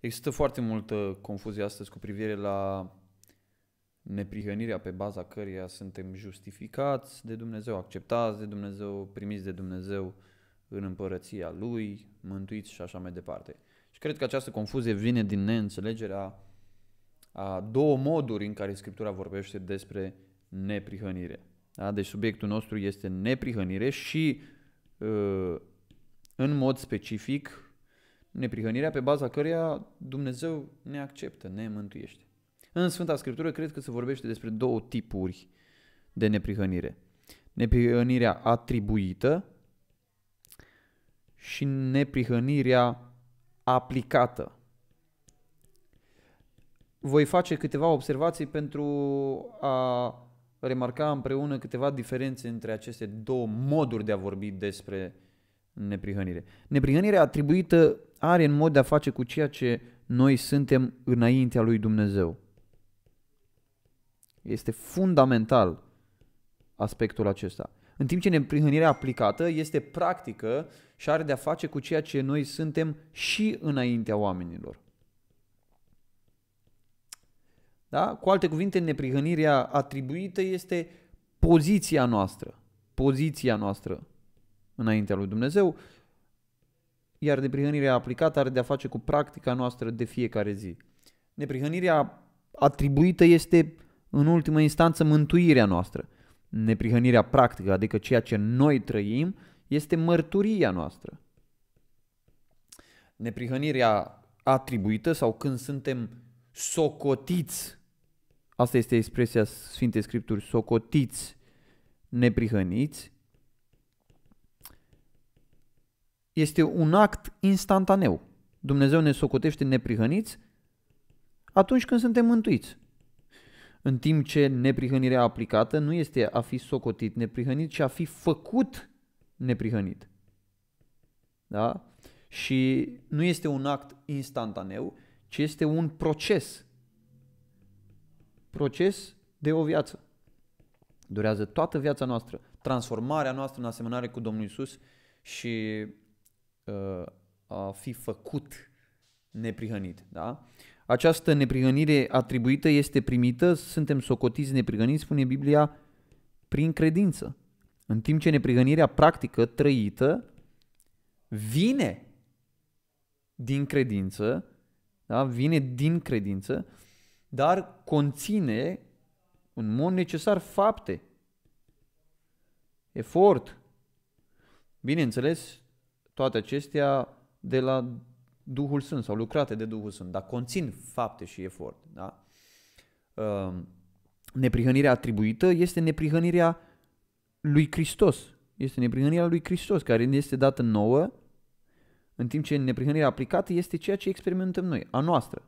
Există foarte multă confuzie astăzi cu privire la neprihănirea pe baza căreia suntem justificați de Dumnezeu, acceptați de Dumnezeu, primiți de Dumnezeu în împărăția Lui, mântuiți și așa mai departe. Și cred că această confuzie vine din neînțelegerea a două moduri în care Scriptura vorbește despre neprihănire. Da? Deci subiectul nostru este neprihănire și uh, în mod specific Neprihănirea pe baza căreia Dumnezeu ne acceptă, ne mântuiește. În Sfânta Scriptură cred că se vorbește despre două tipuri de neprihănire. Neprihănirea atribuită și neprihănirea aplicată. Voi face câteva observații pentru a remarca împreună câteva diferențe între aceste două moduri de a vorbi despre neprihănire. Neprihănirea atribuită are în mod de a face cu ceea ce noi suntem înaintea lui Dumnezeu. Este fundamental aspectul acesta. În timp ce neprihănirea aplicată este practică și are de a face cu ceea ce noi suntem și înaintea oamenilor. Da? Cu alte cuvinte, neprihănirea atribuită este poziția noastră. Poziția noastră înaintea lui Dumnezeu iar neprihănirea aplicată are de-a face cu practica noastră de fiecare zi. Neprihănirea atribuită este, în ultimă instanță, mântuirea noastră. Neprihănirea practică, adică ceea ce noi trăim, este mărturia noastră. Neprihănirea atribuită sau când suntem socotiți, asta este expresia Sfintei Scripturi, socotiți, neprihăniți, este un act instantaneu. Dumnezeu ne socotește neprihăniți atunci când suntem mântuiți. În timp ce neprihănirea aplicată nu este a fi socotit neprihănit, ci a fi făcut neprihănit. Da? Și nu este un act instantaneu, ci este un proces. Proces de o viață. Durează toată viața noastră, transformarea noastră în asemănare cu Domnul Isus și a fi făcut neprihănit. Da? Această neprihănire atribuită este primită, suntem socotiți neprihăniți, spune Biblia, prin credință. În timp ce neprihănirea practică, trăită, vine din credință, da? vine din credință, dar conține în mod necesar fapte, efort. Bineînțeles, toate acestea de la Duhul Sfânt sau lucrate de Duhul Sfânt, dar conțin fapte și efort. Da? Ehm, neprihănirea atribuită este neprihănirea lui Hristos. Este neprihănirea lui Hristos care ne este dată nouă, în timp ce neprihănirea aplicată este ceea ce experimentăm noi, a noastră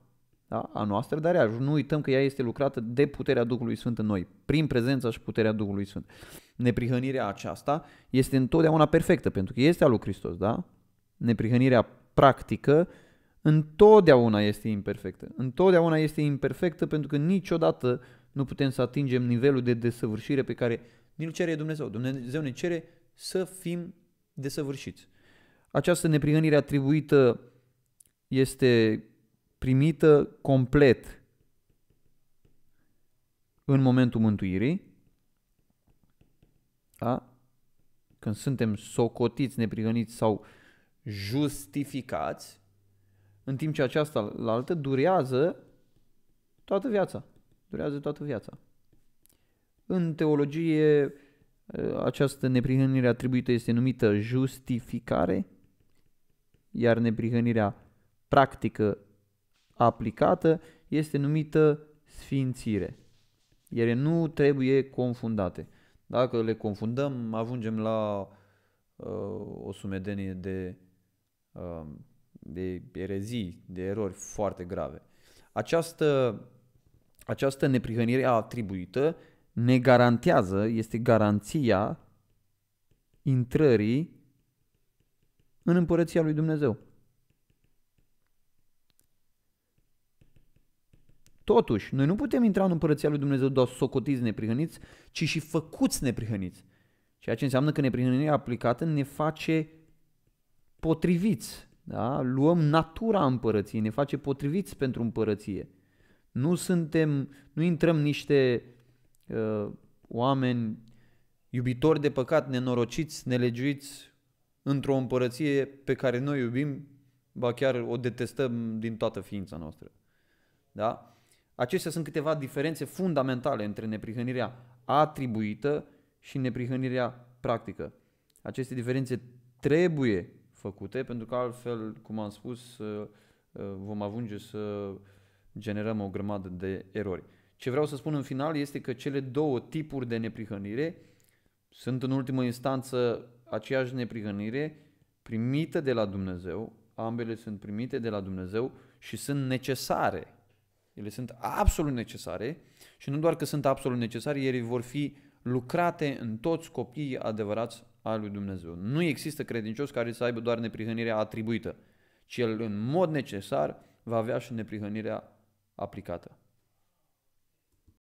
da? a noastră, dar iar, nu uităm că ea este lucrată de puterea Duhului Sfânt în noi, prin prezența și puterea Duhului Sfânt. Neprihănirea aceasta este întotdeauna perfectă, pentru că este a lui Hristos, da? Neprihănirea practică întotdeauna este imperfectă. Întotdeauna este imperfectă pentru că niciodată nu putem să atingem nivelul de desăvârșire pe care ni-l cere Dumnezeu. Dumnezeu ne cere să fim desăvârșiți. Această neprihănire atribuită este primită complet în momentul mântuirii, da? când suntem socotiți, neprihăniți sau justificați, în timp ce aceasta la altă durează toată viața. Durează toată viața. În teologie, această neprihănire atribuită este numită justificare, iar neprihănirea practică aplicată este numită sfințire. Ele nu trebuie confundate. Dacă le confundăm, ajungem la uh, o sumedenie de, uh, de erezii, de erori foarte grave. Această, această neprihănire atribuită ne garantează, este garanția intrării în împărăția lui Dumnezeu. Totuși, noi nu putem intra în împărăția lui Dumnezeu doar socotiți neprihăniți, ci și făcuți neprihăniți. Ceea ce înseamnă că neprihănirea aplicată ne face potriviți. Da? Luăm natura împărăției, ne face potriviți pentru împărăție. Nu suntem, nu intrăm niște uh, oameni iubitori de păcat, nenorociți, nelegiuiți într-o împărăție pe care noi iubim, ba chiar o detestăm din toată ființa noastră. Da? Acestea sunt câteva diferențe fundamentale între neprihănirea atribuită și neprihănirea practică. Aceste diferențe trebuie făcute pentru că altfel, cum am spus, uh, uh, vom ajunge să generăm o grămadă de erori. Ce vreau să spun în final este că cele două tipuri de neprihănire sunt în ultimă instanță aceeași neprihănire primită de la Dumnezeu, ambele sunt primite de la Dumnezeu și sunt necesare ele sunt absolut necesare și nu doar că sunt absolut necesare, ele vor fi lucrate în toți copiii adevărați al lui Dumnezeu. Nu există credincios care să aibă doar neprihănirea atribuită, ci el în mod necesar va avea și neprihănirea aplicată.